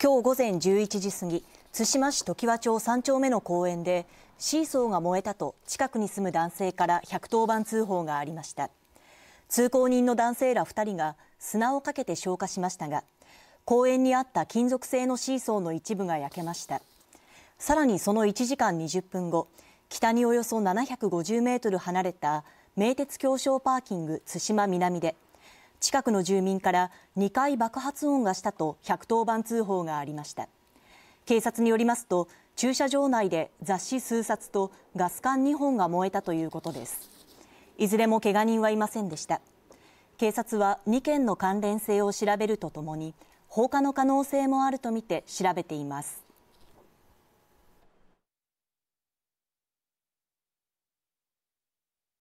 今日午前11時過ぎ対馬市常盤町3丁目の公園でシーソーが燃えたと近くに住む男性から110番通報がありました通行人の男性ら2人が砂をかけて消火しましたが公園にあった金属製のシーソーの一部が焼けましたさらにその1時間20分後北におよそ750メートル離れた名鉄京商パーキング対馬南で近くの住民から2回爆発音がしたと110番通報がありました警察によりますと駐車場内で雑誌数冊とガス管2本が燃えたということですいずれもけが人はいませんでした警察は2件の関連性を調べるとともに放火の可能性もあるとみて調べています